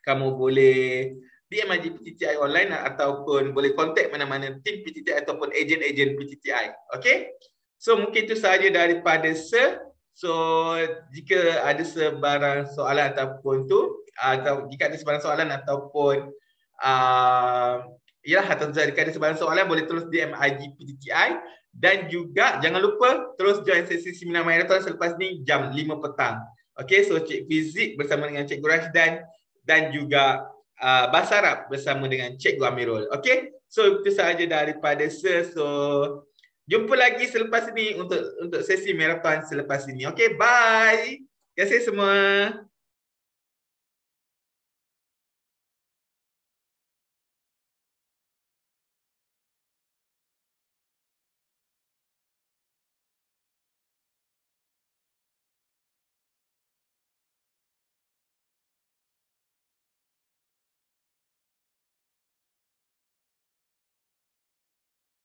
kamu boleh DM aja PTTI online ataupun boleh contact mana-mana tim PTTI ataupun ejen-ejen PTTI Okay, so mungkin itu saja daripada se. so jika ada sebarang soalan ataupun tu atau jika ada sebarang soalan ataupun uh, ialah ya, tuan-tuan jika ada sebarang soalan boleh terus DM IG PTTI dan juga jangan lupa terus join sesi seminar marathon selepas ni jam 5 petang. Okay, so Cik Fizik bersama dengan Cikgu Rashdan dan dan juga uh, Basarab bersama dengan Cikgu Amirul. Okay, so itu sahaja daripada saya. So jumpa lagi selepas ni untuk untuk sesi marathon selepas ni. Okay, bye. Terima kasih semua.